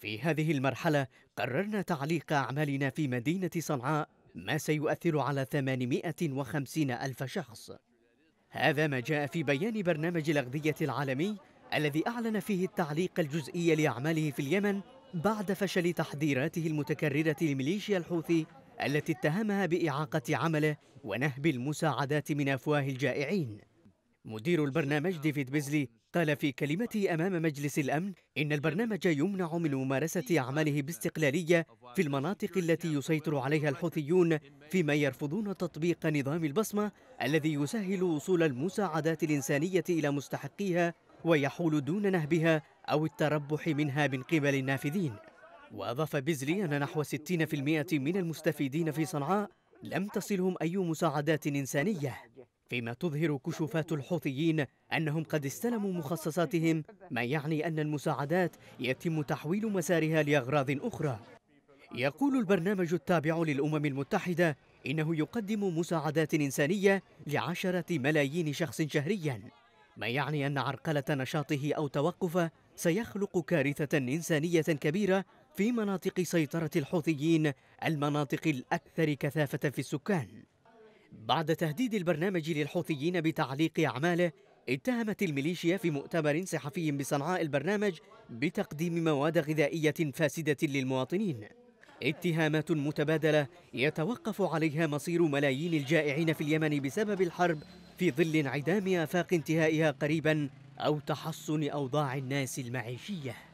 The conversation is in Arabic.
في هذه المرحلة قررنا تعليق أعمالنا في مدينة صنعاء ما سيؤثر على 850 ألف شخص هذا ما جاء في بيان برنامج الأغذية العالمي الذي أعلن فيه التعليق الجزئي لأعماله في اليمن بعد فشل تحذيراته المتكررة لميليشيا الحوثي التي اتهمها بإعاقة عمله ونهب المساعدات من أفواه الجائعين مدير البرنامج ديفيد بيزلي قال في كلمته أمام مجلس الأمن إن البرنامج يمنع من ممارسة أعماله باستقلالية في المناطق التي يسيطر عليها الحوثيون فيما يرفضون تطبيق نظام البصمة الذي يسهل وصول المساعدات الإنسانية إلى مستحقيها ويحول دون نهبها أو التربح منها من قبل النافذين وأضاف بيزلي أن نحو 60% من المستفيدين في صنعاء لم تصلهم أي مساعدات إنسانية فيما تظهر كشوفات الحوثيين أنهم قد استلموا مخصصاتهم ما يعني أن المساعدات يتم تحويل مسارها لأغراض أخرى يقول البرنامج التابع للأمم المتحدة إنه يقدم مساعدات إنسانية لعشرة ملايين شخص شهرياً ما يعني أن عرقلة نشاطه أو توقفه سيخلق كارثة إنسانية كبيرة في مناطق سيطرة الحوثيين المناطق الأكثر كثافة في السكان بعد تهديد البرنامج للحوثيين بتعليق أعماله اتهمت الميليشيا في مؤتمر صحفي بصنعاء البرنامج بتقديم مواد غذائية فاسدة للمواطنين اتهامات متبادلة يتوقف عليها مصير ملايين الجائعين في اليمن بسبب الحرب في ظل انعدام آفاق انتهائها قريبا أو تحسن أوضاع الناس المعيشية